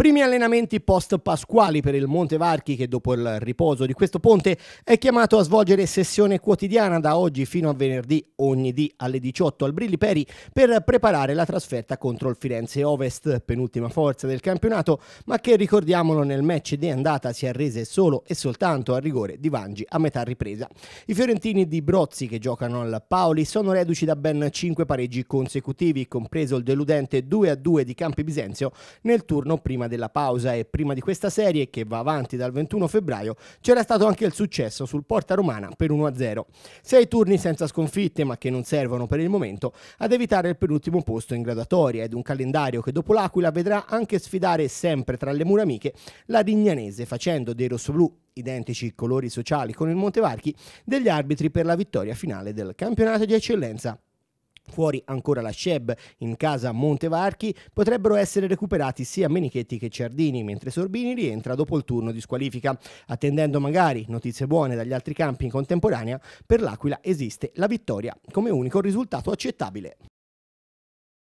Primi allenamenti post pasquali per il Monte Varchi che dopo il riposo di questo ponte è chiamato a svolgere sessione quotidiana da oggi fino a venerdì ogni dì alle 18 al Brilli Peri per preparare la trasferta contro il Firenze Ovest, penultima forza del campionato, ma che ricordiamolo nel match di andata si arrese solo e soltanto a rigore di Vangi a metà ripresa. I fiorentini di Brozzi che giocano al Paoli sono reduci da ben 5 pareggi consecutivi, compreso il deludente 2-2 di Campi Bisenzio nel turno prima della pausa e prima di questa serie, che va avanti dal 21 febbraio, c'era stato anche il successo sul Porta Romana per 1-0. Sei turni senza sconfitte, ma che non servono per il momento, ad evitare il penultimo posto in gradatoria ed un calendario che dopo l'Aquila vedrà anche sfidare sempre tra le mura amiche la Rignanese, facendo dei rossoblù identici colori sociali con il Montevarchi, degli arbitri per la vittoria finale del campionato di eccellenza. Fuori ancora la Sheb in casa Montevarchi, potrebbero essere recuperati sia Menichetti che Ciardini, mentre Sorbini rientra dopo il turno di squalifica. Attendendo magari notizie buone dagli altri campi in contemporanea, per l'Aquila esiste la vittoria come unico risultato accettabile.